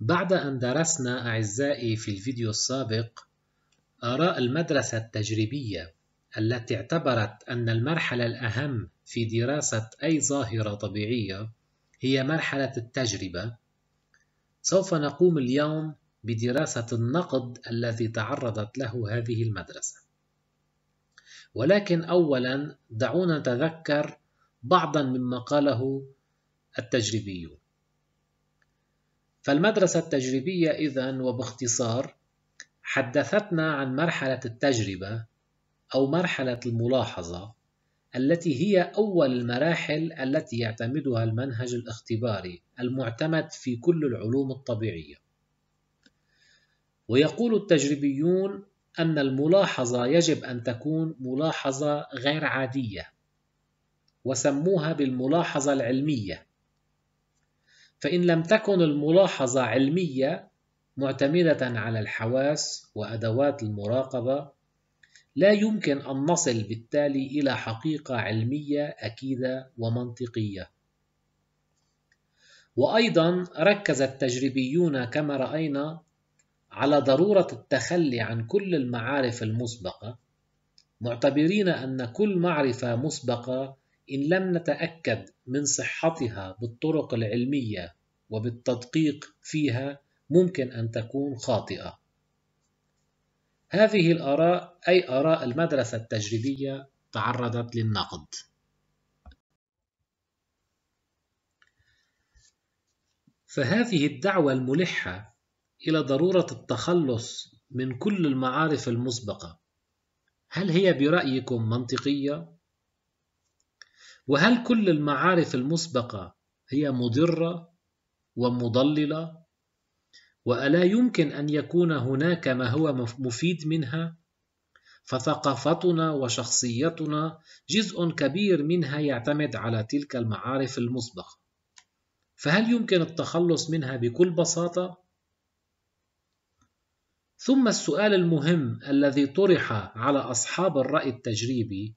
بعد أن درسنا أعزائي في الفيديو السابق آراء المدرسة التجريبية التي اعتبرت أن المرحلة الأهم في دراسة أي ظاهرة طبيعية هي مرحلة التجربة سوف نقوم اليوم بدراسة النقد الذي تعرضت له هذه المدرسة ولكن أولا دعونا نتذكر بعضا مما قاله التجريبيون فالمدرسة التجريبية إذا وباختصار حدثتنا عن مرحلة التجربة أو مرحلة الملاحظة التي هي أول المراحل التي يعتمدها المنهج الاختباري المعتمد في كل العلوم الطبيعية. ويقول التجريبيون أن الملاحظة يجب أن تكون ملاحظة غير عادية، وسموها بالملاحظة العلمية، فإن لم تكن الملاحظة علمية معتمدة على الحواس وأدوات المراقبة لا يمكن أن نصل بالتالي إلى حقيقة علمية أكيدة ومنطقية. وأيضا ركز التجريبيون كما رأينا على ضرورة التخلي عن كل المعارف المسبقة، معتبرين أن كل معرفة مسبقة إن لم نتأكد من صحتها بالطرق العلمية وبالتدقيق فيها ممكن أن تكون خاطئة. هذه الآراء أي آراء المدرسة التجريبية تعرضت للنقد. فهذه الدعوة الملحة إلى ضرورة التخلص من كل المعارف المسبقة هل هي برأيكم منطقية؟ وهل كل المعارف المسبقة هي مضرة ومضللة؟ وألا يمكن أن يكون هناك ما هو مفيد منها؟ فثقافتنا وشخصيتنا جزء كبير منها يعتمد على تلك المعارف المسبقة، فهل يمكن التخلص منها بكل بساطة؟ ثم السؤال المهم الذي طرح على أصحاب الرأي التجريبي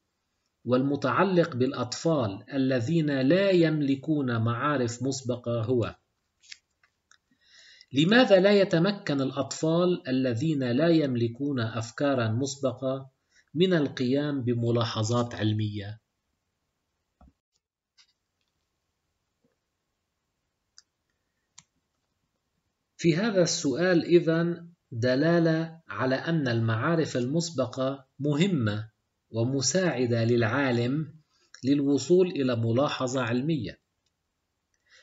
والمتعلق بالأطفال الذين لا يملكون معارف مسبقة هو لماذا لا يتمكن الأطفال الذين لا يملكون أفكارا مسبقة من القيام بملاحظات علمية؟ في هذا السؤال إذن دلالة على أن المعارف المسبقة مهمة ومساعدة للعالم للوصول إلى ملاحظة علمية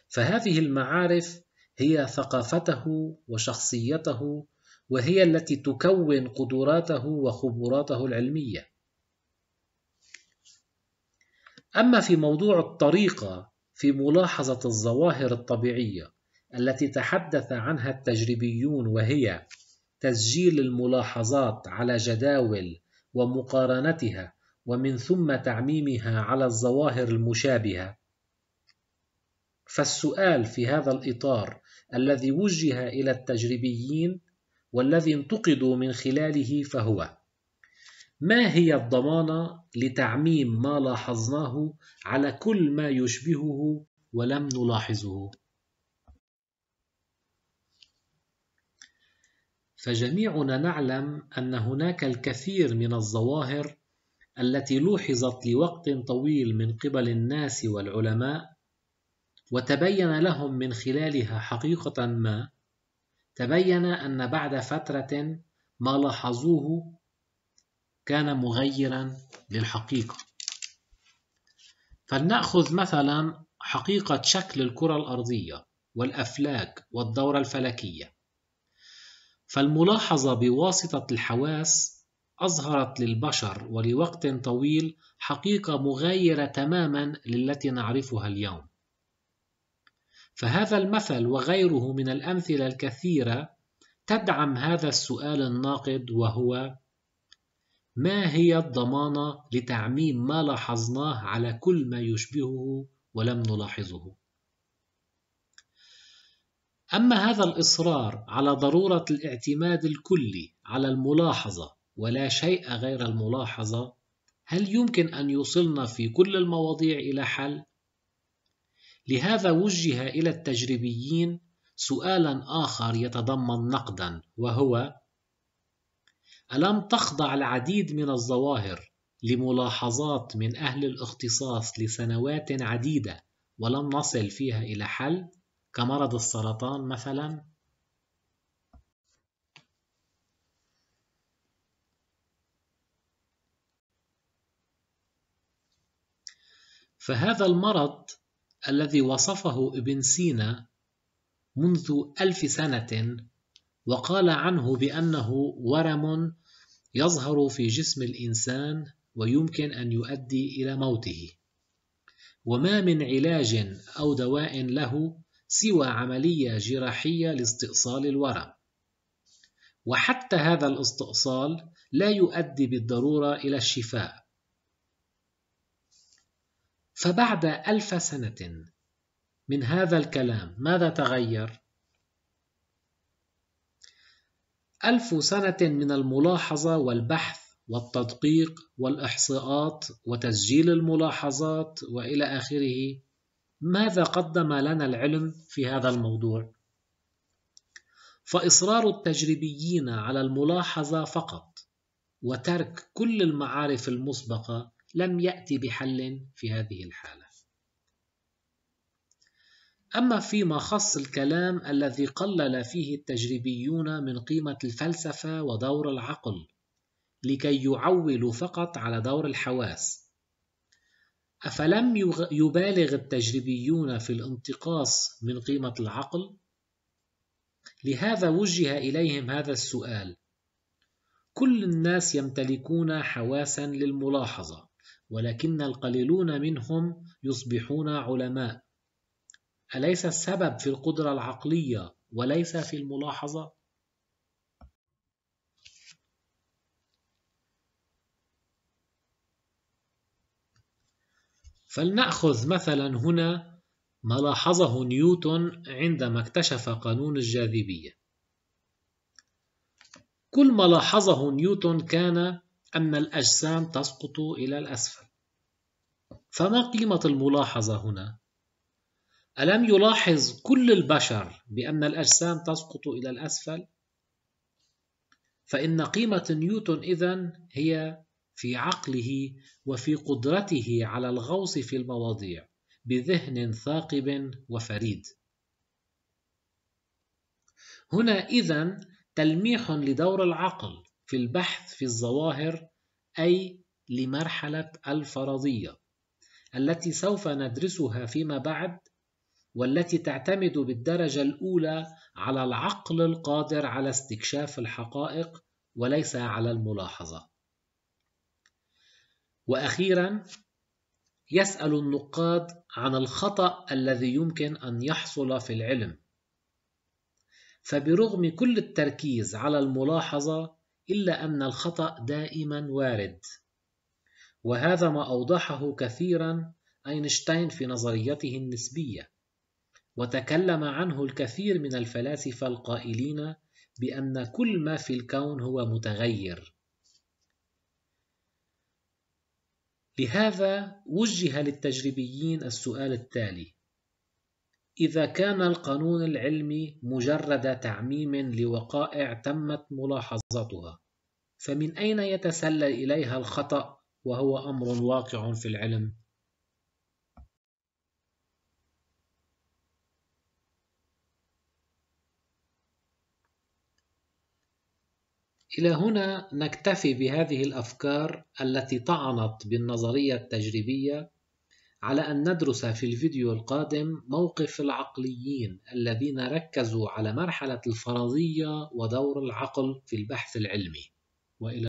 فهذه المعارف هي ثقافته وشخصيته وهي التي تكون قدراته وخبراته العلمية أما في موضوع الطريقة في ملاحظة الظواهر الطبيعية التي تحدث عنها التجريبيون وهي تسجيل الملاحظات على جداول ومقارنتها ومن ثم تعميمها على الظواهر المشابهة فالسؤال في هذا الإطار الذي وجه إلى التجريبيين والذي انتقدوا من خلاله فهو ما هي الضمانة لتعميم ما لاحظناه على كل ما يشبهه ولم نلاحظه؟ فجميعنا نعلم أن هناك الكثير من الظواهر التي لوحظت لوقت طويل من قبل الناس والعلماء وتبين لهم من خلالها حقيقة ما تبين أن بعد فترة ما لاحظوه كان مغيرا للحقيقة فلنأخذ مثلا حقيقة شكل الكرة الأرضية والأفلاك والدورة الفلكية فالملاحظة بواسطة الحواس أظهرت للبشر ولوقت طويل حقيقة مغايرة تماما للتي نعرفها اليوم. فهذا المثل وغيره من الأمثلة الكثيرة تدعم هذا السؤال الناقد وهو: ما هي الضمانة لتعميم ما لاحظناه على كل ما يشبهه ولم نلاحظه؟ أما هذا الإصرار على ضرورة الاعتماد الكلي على الملاحظة ولا شيء غير الملاحظة هل يمكن أن يوصلنا في كل المواضيع إلى حل؟ لهذا وجه إلى التجريبيين سؤالا آخر يتضمن نقدا وهو ألم تخضع العديد من الظواهر لملاحظات من أهل الاختصاص لسنوات عديدة ولم نصل فيها إلى حل؟ كمرض السرطان مثلا فهذا المرض الذي وصفه ابن سينا منذ ألف سنة وقال عنه بأنه ورم يظهر في جسم الإنسان ويمكن أن يؤدي إلى موته وما من علاج أو دواء له سوى عملية جراحية لاستئصال الورم وحتى هذا الاستئصال لا يؤدي بالضرورة إلى الشفاء فبعد ألف سنة من هذا الكلام ماذا تغير؟ ألف سنة من الملاحظة والبحث والتدقيق والإحصاءات وتسجيل الملاحظات وإلى آخره ماذا قدم لنا العلم في هذا الموضوع؟ فإصرار التجريبيين على الملاحظة فقط وترك كل المعارف المسبقة لم يأتي بحل في هذه الحالة. أما فيما خص الكلام الذي قلل فيه التجريبيون من قيمة الفلسفة ودور العقل لكي يعولوا فقط على دور الحواس أفلم يبالغ التجريبيون في الانتقاص من قيمة العقل؟ لهذا وجه إليهم هذا السؤال كل الناس يمتلكون حواسا للملاحظة ولكن القليلون منهم يصبحون علماء أليس السبب في القدرة العقلية وليس في الملاحظة؟ فلنأخذ مثلا هنا ما لاحظه نيوتن عندما اكتشف قانون الجاذبية كل ما لاحظه نيوتن كان أن الأجسام تسقط إلى الأسفل فما قيمة الملاحظة هنا؟ ألم يلاحظ كل البشر بأن الأجسام تسقط إلى الأسفل؟ فإن قيمة نيوتن إذن هي في عقله وفي قدرته على الغوص في المواضيع بذهن ثاقب وفريد هنا إذا تلميح لدور العقل في البحث في الظواهر أي لمرحلة الفرضية التي سوف ندرسها فيما بعد والتي تعتمد بالدرجة الأولى على العقل القادر على استكشاف الحقائق وليس على الملاحظة وأخيرا يسأل النقاد عن الخطأ الذي يمكن أن يحصل في العلم فبرغم كل التركيز على الملاحظة إلا أن الخطأ دائما وارد وهذا ما أوضحه كثيرا أينشتاين في نظريته النسبية وتكلم عنه الكثير من الفلاسفة القائلين بأن كل ما في الكون هو متغير لهذا وجه للتجريبيين السؤال التالي إذا كان القانون العلمي مجرد تعميم لوقائع تمت ملاحظتها فمن أين يتسلل إليها الخطأ وهو أمر واقع في العلم؟ إلى هنا نكتفي بهذه الأفكار التي طعنت بالنظرية التجريبية على أن ندرس في الفيديو القادم موقف العقليين الذين ركزوا على مرحلة الفرضية ودور العقل في البحث العلمي وإلى